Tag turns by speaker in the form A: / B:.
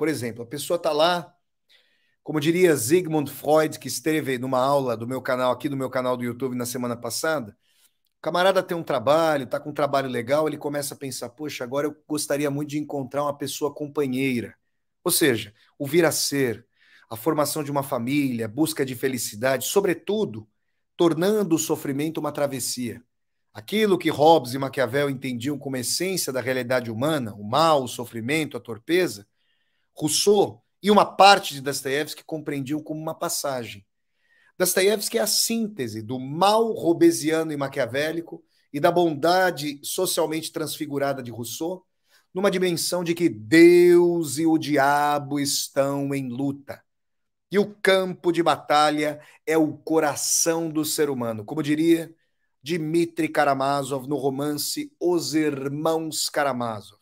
A: Por exemplo, a pessoa está lá, como diria Sigmund Freud, que esteve numa aula do meu canal, aqui do meu canal do YouTube na semana passada, o camarada tem um trabalho, está com um trabalho legal, ele começa a pensar: poxa, agora eu gostaria muito de encontrar uma pessoa companheira. Ou seja, o vir a ser, a formação de uma família, busca de felicidade, sobretudo, tornando o sofrimento uma travessia. Aquilo que Hobbes e Maquiavel entendiam como essência da realidade humana, o mal, o sofrimento, a torpeza, Rousseau e uma parte de Dostoiévski compreendiam como uma passagem. Dostoiévski é a síntese do mal robesiano e maquiavélico e da bondade socialmente transfigurada de Rousseau, numa dimensão de que Deus e o diabo estão em luta. E o campo de batalha é o coração do ser humano. Como diria Dmitri Karamazov no romance Os Irmãos Karamazov.